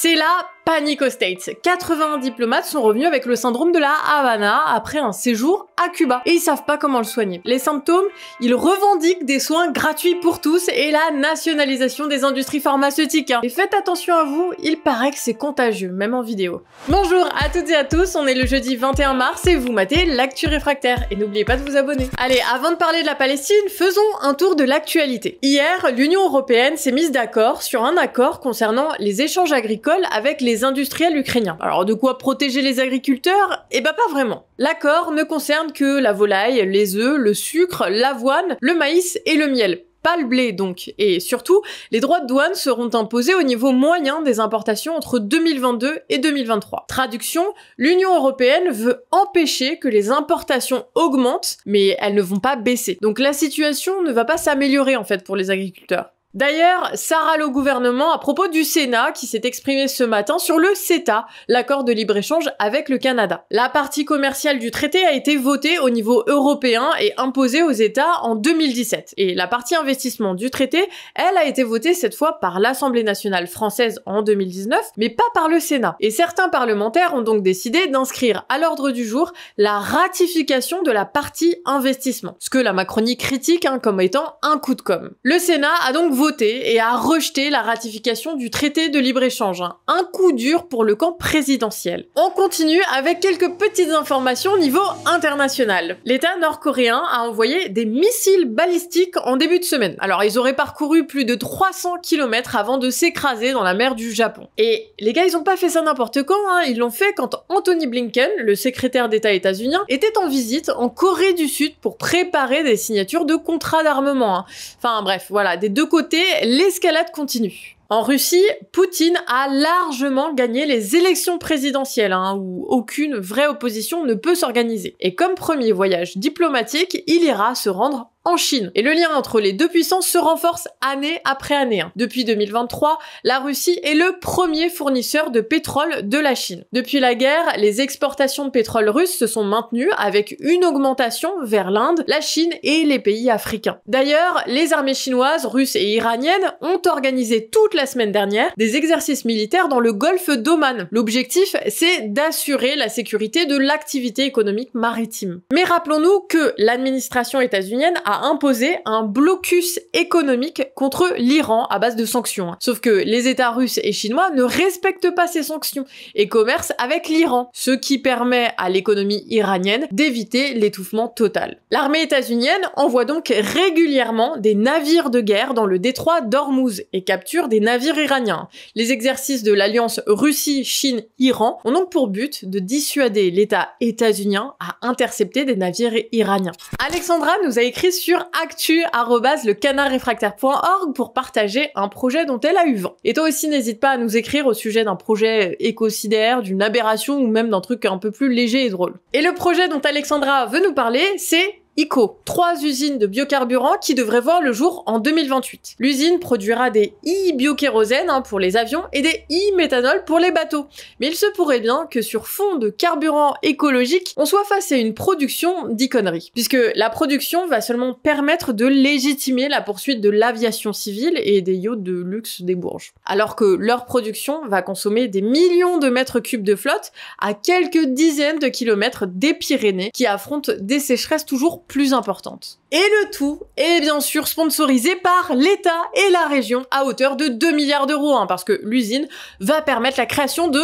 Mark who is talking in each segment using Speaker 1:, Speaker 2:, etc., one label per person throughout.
Speaker 1: C'est la panique aux States. 80 diplomates sont revenus avec le syndrome de la Havana après un séjour à Cuba et ils savent pas comment le soigner. Les symptômes, ils revendiquent des soins gratuits pour tous et la nationalisation des industries pharmaceutiques. Hein. Et faites attention à vous, il paraît que c'est contagieux, même en vidéo. Bonjour à toutes et à tous, on est le jeudi 21 mars et vous matez l'actu réfractaire et n'oubliez pas de vous abonner. Allez, avant de parler de la Palestine, faisons un tour de l'actualité. Hier, l'Union européenne s'est mise d'accord sur un accord concernant les échanges agricoles avec les industriels ukrainiens. Alors de quoi protéger les agriculteurs Eh ben pas vraiment. L'accord ne concerne que la volaille, les œufs, le sucre, l'avoine, le maïs et le miel pas le blé donc. Et surtout, les droits de douane seront imposés au niveau moyen des importations entre 2022 et 2023. Traduction, l'Union européenne veut empêcher que les importations augmentent, mais elles ne vont pas baisser. Donc la situation ne va pas s'améliorer en fait pour les agriculteurs. D'ailleurs, ça râle au gouvernement à propos du Sénat qui s'est exprimé ce matin sur le CETA, l'accord de libre-échange avec le Canada. La partie commerciale du traité a été votée au niveau européen et imposée aux États en 2017. Et la partie investissement du traité, elle a été votée cette fois par l'Assemblée nationale française en 2019, mais pas par le Sénat. Et certains parlementaires ont donc décidé d'inscrire à l'ordre du jour la ratification de la partie investissement, ce que la Macronie critique hein, comme étant un coup de com'. Le Sénat a donc voté et a rejeté la ratification du traité de libre-échange. Hein. Un coup dur pour le camp présidentiel. On continue avec quelques petites informations au niveau international. L'État nord-coréen a envoyé des missiles balistiques en début de semaine. Alors ils auraient parcouru plus de 300 km avant de s'écraser dans la mer du Japon. Et les gars, ils ont pas fait ça n'importe quand, hein. ils l'ont fait quand Anthony Blinken, le secrétaire d'État états-unien, était en visite en Corée du Sud pour préparer des signatures de contrats d'armement. Hein. Enfin bref, voilà, des deux côtés l'escalade continue. En Russie, Poutine a largement gagné les élections présidentielles, hein, où aucune vraie opposition ne peut s'organiser. Et comme premier voyage diplomatique, il ira se rendre en Chine. Et le lien entre les deux puissances se renforce année après année. Hein. Depuis 2023, la Russie est le premier fournisseur de pétrole de la Chine. Depuis la guerre, les exportations de pétrole russe se sont maintenues avec une augmentation vers l'Inde, la Chine et les pays africains. D'ailleurs, les armées chinoises, russes et iraniennes ont organisé toute la semaine dernière des exercices militaires dans le golfe d'Oman. L'objectif, c'est d'assurer la sécurité de l'activité économique maritime. Mais rappelons-nous que l'administration états-unienne a imposer un blocus économique contre l'Iran à base de sanctions. Hein. Sauf que les États russes et chinois ne respectent pas ces sanctions et commercent avec l'Iran, ce qui permet à l'économie iranienne d'éviter l'étouffement total. L'armée états-unienne envoie donc régulièrement des navires de guerre dans le détroit d'Ormuz et capture des navires iraniens. Les exercices de l'alliance Russie-Chine-Iran ont donc pour but de dissuader l'État états-unien à intercepter des navires iraniens. Alexandra nous a écrit sur actu.lecanardréfractaire.org pour partager un projet dont elle a eu vent. Et toi aussi, n'hésite pas à nous écrire au sujet d'un projet écocidaire, d'une aberration ou même d'un truc un peu plus léger et drôle. Et le projet dont Alexandra veut nous parler, c'est ICO, trois usines de biocarburants qui devraient voir le jour en 2028. L'usine produira des i biokérosène hein, pour les avions et des i-méthanol pour les bateaux. Mais il se pourrait bien que sur fond de carburant écologique, on soit face à une production d'iconnerie, Puisque la production va seulement permettre de légitimer la poursuite de l'aviation civile et des yachts de luxe des Bourges. Alors que leur production va consommer des millions de mètres cubes de flotte à quelques dizaines de kilomètres des Pyrénées qui affrontent des sécheresses toujours plus importante. Et le tout est bien sûr sponsorisé par l'État et la région à hauteur de 2 milliards d'euros, hein, parce que l'usine va permettre la création de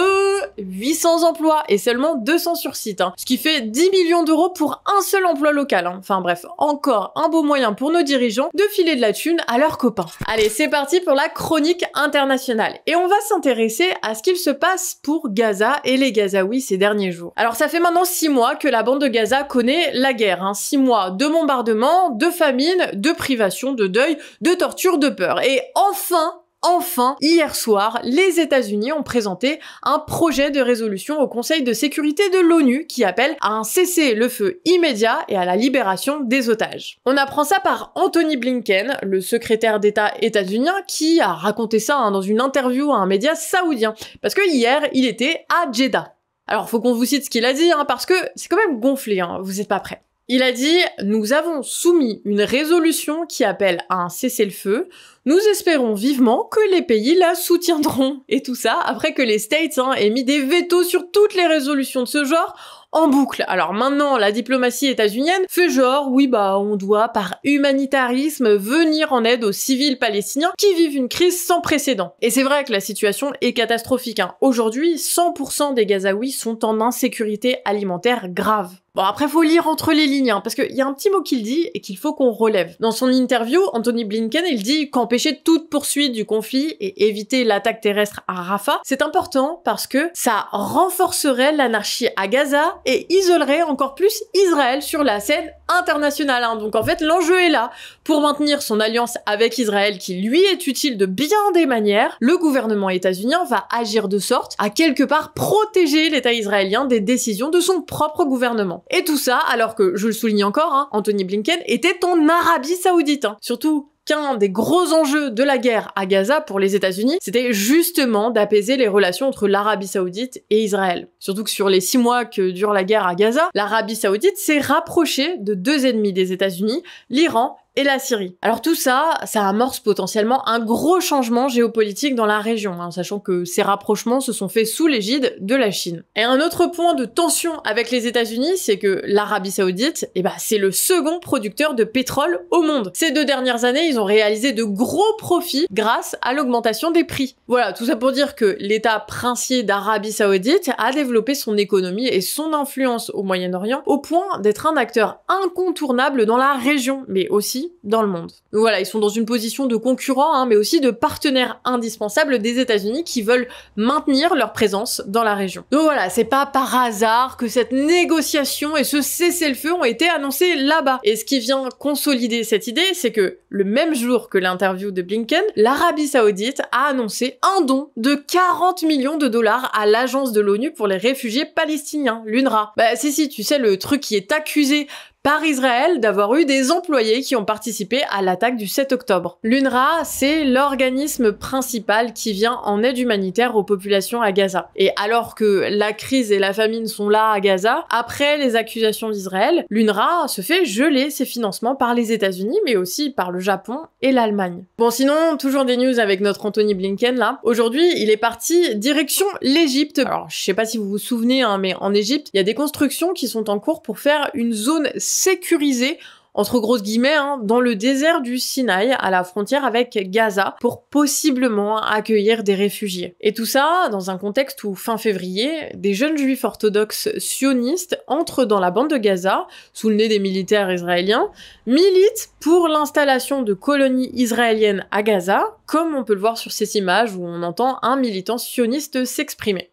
Speaker 1: 800 emplois et seulement 200 sur site, hein. ce qui fait 10 millions d'euros pour un seul emploi local. Hein. Enfin bref, encore un beau moyen pour nos dirigeants de filer de la thune à leurs copains. Allez, c'est parti pour la chronique internationale. Et on va s'intéresser à ce qu'il se passe pour Gaza et les Gazaouis ces derniers jours. Alors ça fait maintenant 6 mois que la bande de Gaza connaît la guerre, 6 hein. mois de bombardement de famine, de privation, de deuil, de torture, de peur. Et enfin, enfin, hier soir, les États-Unis ont présenté un projet de résolution au Conseil de sécurité de l'ONU qui appelle à un cessez-le-feu immédiat et à la libération des otages. On apprend ça par Anthony Blinken, le secrétaire d'État états-unien, qui a raconté ça hein, dans une interview à un média saoudien, parce que hier, il était à Jeddah. Alors faut qu'on vous cite ce qu'il a dit, hein, parce que c'est quand même gonflé, hein, vous n'êtes pas prêts. Il a dit Nous avons soumis une résolution qui appelle à un cessez-le-feu. Nous espérons vivement que les pays la soutiendront. Et tout ça après que les States hein, aient mis des vetos sur toutes les résolutions de ce genre en boucle. Alors maintenant, la diplomatie états-unienne fait genre, oui bah on doit par humanitarisme venir en aide aux civils palestiniens qui vivent une crise sans précédent. Et c'est vrai que la situation est catastrophique. Hein. Aujourd'hui, 100% des Gazaouis sont en insécurité alimentaire grave. Bon, après, faut lire entre les lignes, hein, parce qu'il y a un petit mot qu'il dit et qu'il faut qu'on relève. Dans son interview, Anthony Blinken, il dit qu'empêcher toute poursuite du conflit et éviter l'attaque terrestre à Rafah, c'est important parce que ça renforcerait l'anarchie à Gaza et isolerait encore plus Israël sur la scène internationale. Hein. Donc en fait, l'enjeu est là. Pour maintenir son alliance avec Israël, qui lui est utile de bien des manières, le gouvernement états-unien va agir de sorte à quelque part protéger l'État israélien des décisions de son propre gouvernement. Et tout ça, alors que, je le souligne encore, hein, Anthony Blinken était en Arabie Saoudite. Hein. Surtout, qu'un des gros enjeux de la guerre à Gaza pour les États-Unis, c'était justement d'apaiser les relations entre l'Arabie saoudite et Israël. Surtout que sur les six mois que dure la guerre à Gaza, l'Arabie saoudite s'est rapprochée de deux ennemis des États-Unis, l'Iran et la Syrie. Alors tout ça, ça amorce potentiellement un gros changement géopolitique dans la région, hein, sachant que ces rapprochements se sont faits sous l'égide de la Chine. Et un autre point de tension avec les États-Unis, c'est que l'Arabie Saoudite, eh ben, c'est le second producteur de pétrole au monde. Ces deux dernières années, ils ont réalisé de gros profits grâce à l'augmentation des prix. Voilà, tout ça pour dire que l'État princier d'Arabie Saoudite a développé son économie et son influence au Moyen-Orient au point d'être un acteur incontournable dans la région, mais aussi dans le monde. Donc voilà, ils sont dans une position de concurrent, hein, mais aussi de partenaires indispensables des États-Unis qui veulent maintenir leur présence dans la région. Donc voilà, c'est pas par hasard que cette négociation et ce cessez-le-feu ont été annoncés là-bas. Et ce qui vient consolider cette idée, c'est que le même jour que l'interview de Blinken, l'Arabie Saoudite a annoncé un don de 40 millions de dollars à l'agence de l'ONU pour les réfugiés palestiniens, l'UNRWA. Bah si si, tu sais le truc qui est accusé par Israël d'avoir eu des employés qui ont participé à l'attaque du 7 octobre. L'UNRWA, c'est l'organisme principal qui vient en aide humanitaire aux populations à Gaza. Et alors que la crise et la famine sont là à Gaza, après les accusations d'Israël, l'UNRWA se fait geler ses financements par les États-Unis, mais aussi par le Japon et l'Allemagne. Bon, sinon, toujours des news avec notre Anthony Blinken là. Aujourd'hui, il est parti direction l'Égypte. Alors, je sais pas si vous vous souvenez, hein, mais en Égypte, il y a des constructions qui sont en cours pour faire une zone sécurisé entre grosses guillemets, hein, dans le désert du Sinaï, à la frontière avec Gaza, pour possiblement accueillir des réfugiés. Et tout ça dans un contexte où, fin février, des jeunes juifs orthodoxes sionistes entrent dans la bande de Gaza, sous le nez des militaires israéliens, militent pour l'installation de colonies israéliennes à Gaza, comme on peut le voir sur cette image où on entend un militant sioniste s'exprimer.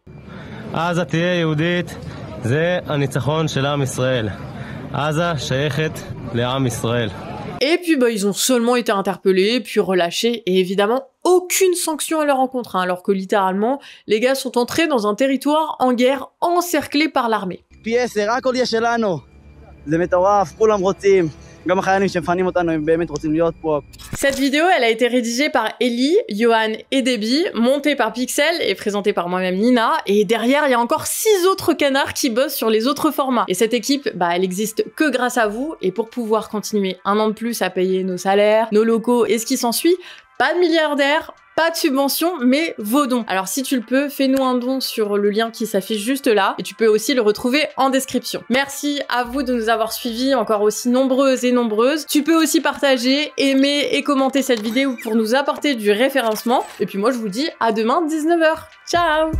Speaker 1: Et puis bah, ils ont seulement été interpellés, puis relâchés, et évidemment aucune sanction à leur encontre, hein, alors que littéralement, les gars sont entrés dans un territoire en guerre encerclé par l'armée. Eh, cette vidéo, elle a été rédigée par Ellie, Johan et Debbie, montée par Pixel et présentée par moi-même Nina. Et derrière, il y a encore six autres canards qui bossent sur les autres formats. Et cette équipe, bah, elle existe que grâce à vous. Et pour pouvoir continuer un an de plus à payer nos salaires, nos locaux et ce qui s'ensuit, pas de milliardaires, pas de subvention, mais vos dons. Alors si tu le peux, fais-nous un don sur le lien qui s'affiche juste là, et tu peux aussi le retrouver en description. Merci à vous de nous avoir suivis, encore aussi nombreuses et nombreuses. Tu peux aussi partager, aimer et commenter cette vidéo pour nous apporter du référencement. Et puis moi, je vous dis à demain 19h. Ciao